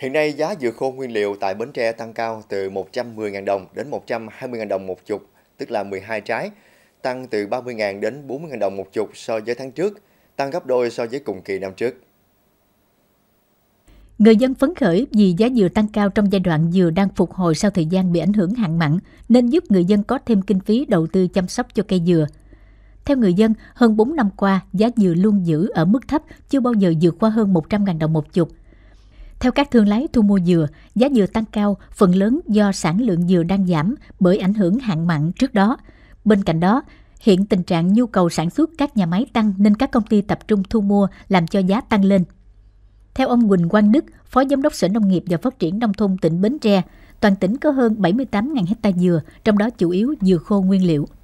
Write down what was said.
Hiện nay giá dừa khô nguyên liệu tại Bến Tre tăng cao từ 110.000 đồng đến 120.000 đồng một chục, tức là 12 trái, tăng từ 30.000 đến 40.000 đồng một chục so với tháng trước, tăng gấp đôi so với cùng kỳ năm trước. Người dân phấn khởi vì giá dừa tăng cao trong giai đoạn dừa đang phục hồi sau thời gian bị ảnh hưởng hạn mặn nên giúp người dân có thêm kinh phí đầu tư chăm sóc cho cây dừa. Theo người dân, hơn 4 năm qua, giá dừa luôn giữ ở mức thấp, chưa bao giờ vượt qua hơn 100.000 đồng một chục, theo các thương lái thu mua dừa, giá dừa tăng cao phần lớn do sản lượng dừa đang giảm bởi ảnh hưởng hạn mặn trước đó. Bên cạnh đó, hiện tình trạng nhu cầu sản xuất các nhà máy tăng nên các công ty tập trung thu mua làm cho giá tăng lên. Theo ông Quỳnh Quang Đức, Phó Giám đốc Sở Nông nghiệp và Phát triển Nông thôn tỉnh Bến Tre, toàn tỉnh có hơn 78.000 hecta dừa, trong đó chủ yếu dừa khô nguyên liệu.